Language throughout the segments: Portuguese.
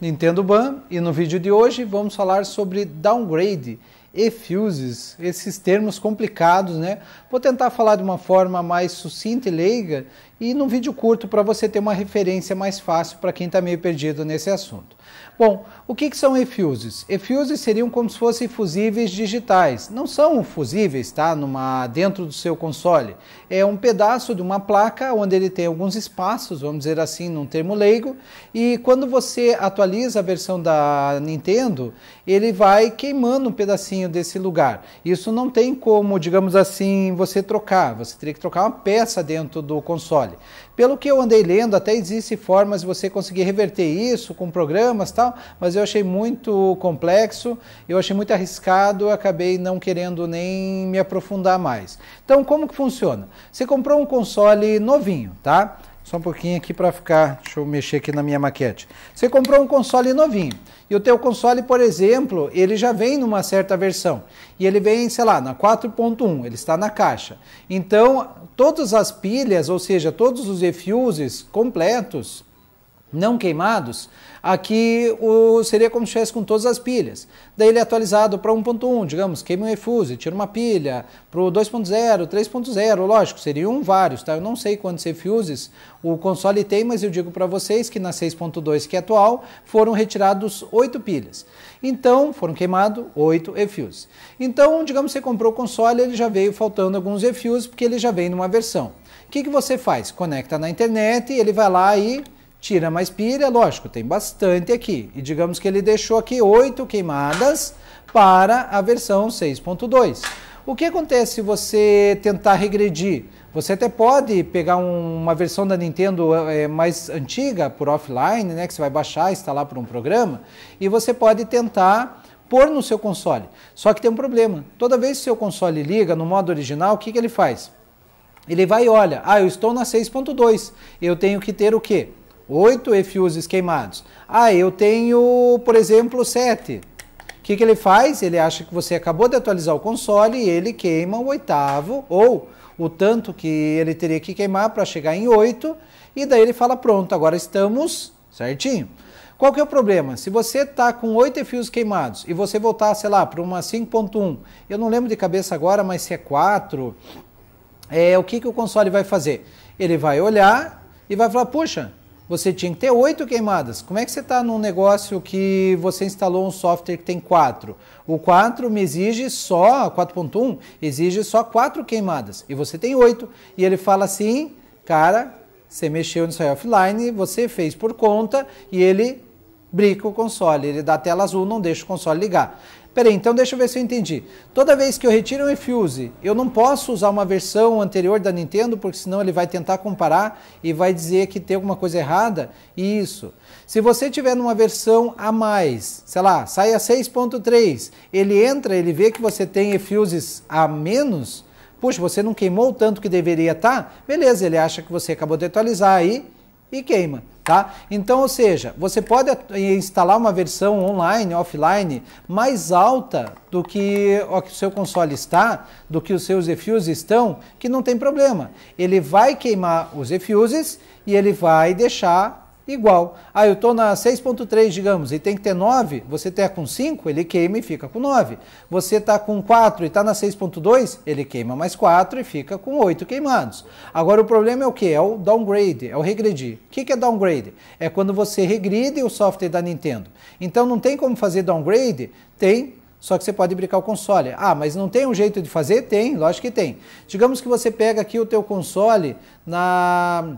Nintendo Ban e no vídeo de hoje vamos falar sobre downgrade e fuses, esses termos complicados, né? Vou tentar falar de uma forma mais sucinta e leiga e num vídeo curto para você ter uma referência mais fácil para quem está meio perdido nesse assunto. Bom, o que, que são efuses? Efuses seriam como se fossem fusíveis digitais. Não são fusíveis, tá? Numa, dentro do seu console. É um pedaço de uma placa onde ele tem alguns espaços, vamos dizer assim, num termo leigo, e quando você atualiza a versão da Nintendo, ele vai queimando um pedacinho desse lugar. Isso não tem como, digamos assim, você trocar. Você teria que trocar uma peça dentro do console pelo que eu andei lendo, até existem formas de você conseguir reverter isso com programas tal, mas eu achei muito complexo, eu achei muito arriscado, acabei não querendo nem me aprofundar mais. Então, como que funciona? Você comprou um console novinho, tá? Só um pouquinho aqui para ficar, deixa eu mexer aqui na minha maquete. Você comprou um console novinho. E o teu console, por exemplo, ele já vem numa certa versão. E ele vem, sei lá, na 4.1, ele está na caixa. Então, todas as pilhas, ou seja, todos os refuses completos, não queimados, aqui o, seria como se estivesse com todas as pilhas. Daí ele é atualizado para 1.1, digamos, queima um efuse, tira uma pilha, para o 2.0, 3.0, lógico, seriam vários, tá? Eu não sei quantos efuses o console tem, mas eu digo para vocês que na 6.2, que é atual, foram retirados 8 pilhas. Então, foram queimados 8 efuses. Então, digamos que você comprou o console, ele já veio faltando alguns efuses, porque ele já vem numa versão. O que, que você faz? Conecta na internet, ele vai lá e Tira mais pilha, lógico, tem bastante aqui. E digamos que ele deixou aqui oito queimadas para a versão 6.2. O que acontece se você tentar regredir? Você até pode pegar um, uma versão da Nintendo é, mais antiga, por offline, né, que você vai baixar, instalar por um programa, e você pode tentar pôr no seu console. Só que tem um problema. Toda vez que o seu console liga no modo original, o que, que ele faz? Ele vai e olha, ah, eu estou na 6.2, eu tenho que ter o quê? oito efusos queimados. Ah, eu tenho, por exemplo, sete. O que, que ele faz? Ele acha que você acabou de atualizar o console e ele queima o oitavo, ou o tanto que ele teria que queimar para chegar em oito, e daí ele fala: pronto, agora estamos certinho. Qual que é o problema? Se você está com oito efusos queimados e você voltar, sei lá, para uma 5.1, eu não lembro de cabeça agora, mas se é 4, é, o que, que o console vai fazer? Ele vai olhar e vai falar, puxa, você tinha que ter oito queimadas. Como é que você está num negócio que você instalou um software que tem quatro? O 4 me exige só, 4.1 exige só quatro queimadas e você tem oito. E ele fala assim, cara, você mexeu no seu offline, você fez por conta e ele brica o console, ele dá tela azul, não deixa o console ligar. Peraí, então deixa eu ver se eu entendi. Toda vez que eu retiro um refuse, eu não posso usar uma versão anterior da Nintendo, porque senão ele vai tentar comparar e vai dizer que tem alguma coisa errada. Isso. Se você tiver numa versão a mais, sei lá, sai a 6.3, ele entra, ele vê que você tem refuses a menos, puxa, você não queimou o tanto que deveria estar, tá? beleza, ele acha que você acabou de atualizar aí e queima. Tá? Então, ou seja, você pode eh, instalar uma versão online, offline, mais alta do que o seu console está, do que os seus efuses estão, que não tem problema. Ele vai queimar os efuses e ele vai deixar igual. Ah, eu estou na 6.3, digamos, e tem que ter 9, você está com 5, ele queima e fica com 9. Você está com 4 e está na 6.2, ele queima mais 4 e fica com 8 queimados. Agora o problema é o que? É o downgrade, é o regredir. O que, que é downgrade? É quando você regride o software da Nintendo. Então não tem como fazer downgrade? Tem, só que você pode brincar o console. Ah, mas não tem um jeito de fazer? Tem, lógico que tem. Digamos que você pega aqui o teu console na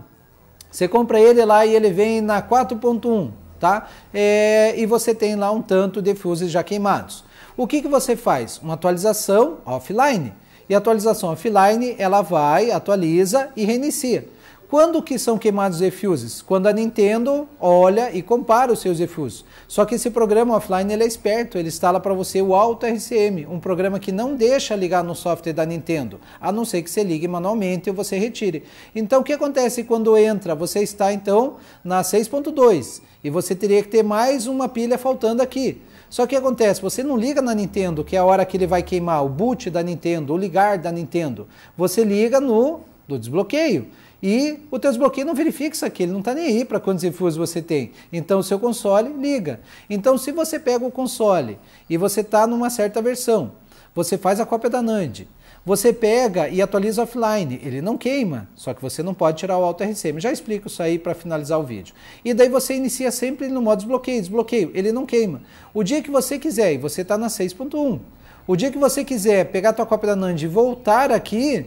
você compra ele lá e ele vem na 4.1, tá? É, e você tem lá um tanto de fuses já queimados. O que, que você faz? Uma atualização offline. E a atualização offline, ela vai, atualiza e reinicia. Quando que são queimados os efuses? Quando a Nintendo olha e compara os seus efuses. Só que esse programa offline ele é esperto, ele instala para você o Auto RCM, um programa que não deixa ligar no software da Nintendo, a não ser que você ligue manualmente ou você retire. Então o que acontece quando entra? Você está então na 6.2 e você teria que ter mais uma pilha faltando aqui. Só que acontece, você não liga na Nintendo, que é a hora que ele vai queimar o boot da Nintendo, o ligar da Nintendo. Você liga no do desbloqueio. E o teu desbloqueio não verifica isso aqui, ele não está nem aí para quantos refúgios você tem. Então o seu console liga. Então se você pega o console e você está numa certa versão, você faz a cópia da NAND, você pega e atualiza offline, ele não queima, só que você não pode tirar o Auto RCM. Já explico isso aí para finalizar o vídeo. E daí você inicia sempre no modo desbloqueio, desbloqueio, ele não queima. O dia que você quiser, e você está na 6.1, o dia que você quiser pegar a tua cópia da NAND e voltar aqui,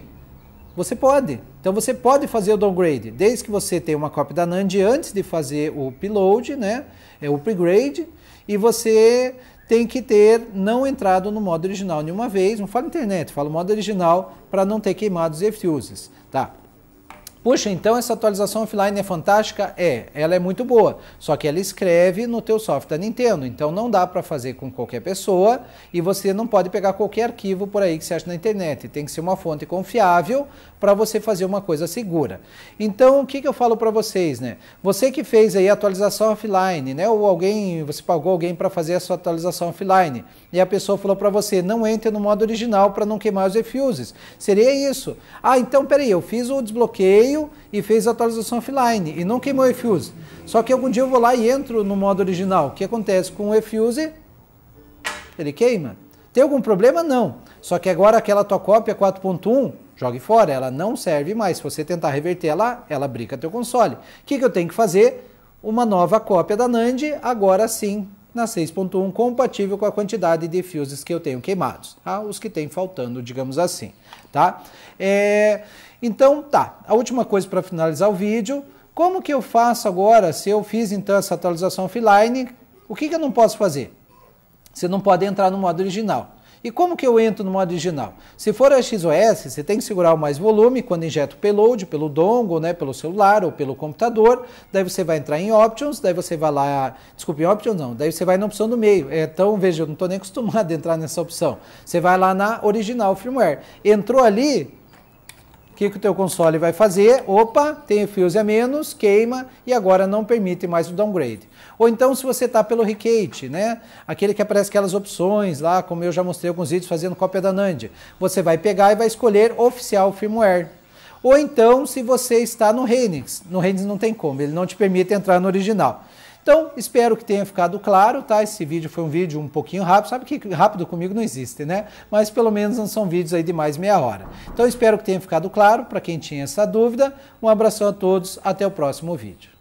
você pode. Então você pode fazer o downgrade, desde que você tenha uma cópia da NAND antes de fazer o upload, né? É o upgrade, e você tem que ter não entrado no modo original nenhuma vez. Não fala internet, fala modo original para não ter queimado os fuses, tá? Puxa, então essa atualização offline é fantástica? É, ela é muito boa, só que ela escreve no teu software da Nintendo, então não dá para fazer com qualquer pessoa e você não pode pegar qualquer arquivo por aí que você acha na internet, tem que ser uma fonte confiável para você fazer uma coisa segura. Então, o que, que eu falo para vocês, né? Você que fez aí a atualização offline, né? Ou alguém, você pagou alguém para fazer a sua atualização offline e a pessoa falou para você, não entre no modo original para não queimar os fuses? Seria isso. Ah, então peraí, eu fiz o desbloqueio veio e fez a atualização offline e não queimou o eFuse. Só que algum dia eu vou lá e entro no modo original. O que acontece com o eFuse? Ele queima. Tem algum problema? Não. Só que agora aquela tua cópia 4.1, jogue fora, ela não serve mais. Se você tentar reverter ela, ela brica teu console. O que, que eu tenho que fazer? Uma nova cópia da NAND, agora sim, na 6.1 compatível com a quantidade de fuses que eu tenho queimados, tá? os que tem faltando, digamos assim. Tá? É, então, tá. A última coisa para finalizar o vídeo, como que eu faço agora, se eu fiz então essa atualização offline, o que, que eu não posso fazer? Você não pode entrar no modo original. E como que eu entro no modo original? Se for a XOS, você tem que segurar o mais volume quando injeta o payload pelo dongle, né, pelo celular ou pelo computador. Daí você vai entrar em options, daí você vai lá, desculpe, em options não, daí você vai na opção do meio. É, então, veja, eu não estou nem acostumado a entrar nessa opção. Você vai lá na original firmware. Entrou ali, o que, que o teu console vai fazer? Opa, tem fios a menos, queima e agora não permite mais o downgrade. Ou então se você está pelo Recate, né? aquele que aparece aquelas opções lá, como eu já mostrei alguns vídeos fazendo cópia da NAND, você vai pegar e vai escolher oficial firmware. Ou então se você está no Renix, no Renix não tem como, ele não te permite entrar no original. Então, espero que tenha ficado claro, tá? Esse vídeo foi um vídeo um pouquinho rápido. Sabe que rápido comigo não existe, né? Mas pelo menos não são vídeos aí de mais meia hora. Então, espero que tenha ficado claro para quem tinha essa dúvida. Um abração a todos, até o próximo vídeo.